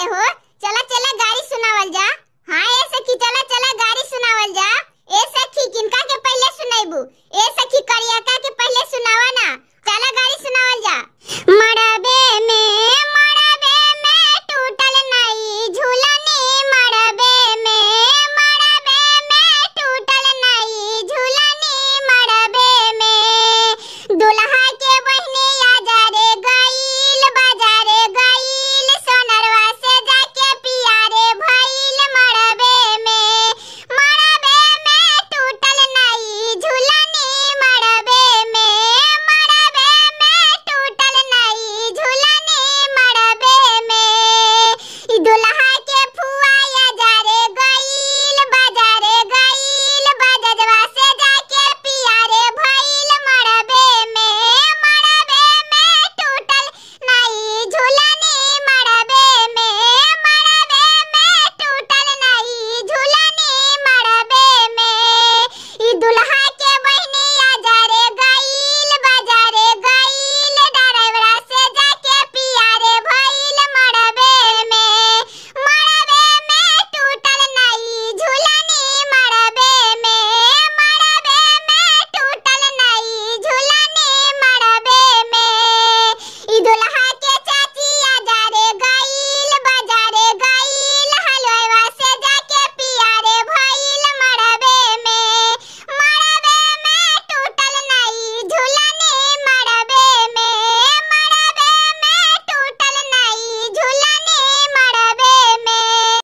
ले हो चला चला गाड़ी सुनावल जा हां ऐसे की चला चला गाड़ी सुनावल जा ऐसे की किनका के पहले सुनाइबू ऐसे की करिया का के पहले सुनावा ना चला गाड़ी सुनावल जा मड़बे में मड़बे में टूटल नहीं झूलनी मड़बे में मड़बे में टूटल नहीं झूलनी मड़बे में दुल्हा के बहनी